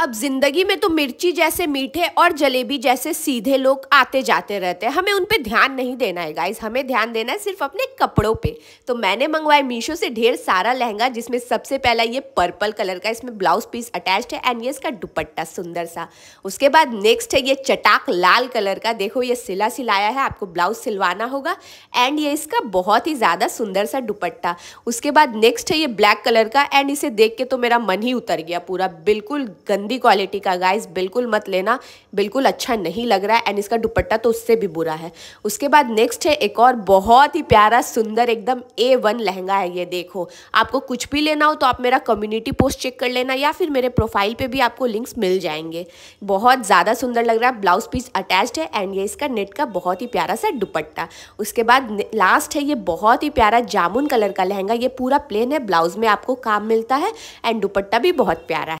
अब जिंदगी में तो मिर्ची जैसे मीठे और जलेबी जैसे सीधे लोग आते जाते रहते हैं हमें उन पर ध्यान नहीं देना है गाइज हमें ध्यान देना है सिर्फ अपने कपड़ों पे तो मैंने मंगवाया मीशो से ढेर सारा लहंगा जिसमें सबसे पहला ये पर्पल कलर का इसमें ब्लाउज पीस अटैच है एंड ये इसका दुपट्टा सुंदर सा उसके बाद नेक्स्ट है ये चटाक लाल कलर का देखो ये सिला सिलाया है आपको ब्लाउज सिलवाना होगा एंड ये इसका बहुत ही ज़्यादा सुंदर सा दुपट्टा उसके बाद नेक्स्ट है ये ब्लैक कलर का एंड इसे देख के तो मेरा मन ही उतर गया पूरा बिल्कुल गंद गंदी क्वालिटी का गाइस बिल्कुल मत लेना बिल्कुल अच्छा नहीं लग रहा है एंड इसका दुपट्टा तो उससे भी बुरा है उसके बाद नेक्स्ट है एक और बहुत ही प्यारा सुंदर एकदम ए वन लहंगा है ये देखो आपको कुछ भी लेना हो तो आप मेरा कम्युनिटी पोस्ट चेक कर लेना या फिर मेरे प्रोफाइल पर भी आपको लिंक्स मिल जाएंगे बहुत ज़्यादा सुंदर लग रहा है ब्लाउज पीस अटैच्ड है एंड ये इसका नेट का बहुत ही प्यारा सा दुपट्टा उसके बाद लास्ट है ये बहुत ही प्यारा जामुन कलर का लहंगा ये पूरा प्लेन है ब्लाउज में आपको काम मिलता है एंड दुपट्टा भी बहुत प्यारा है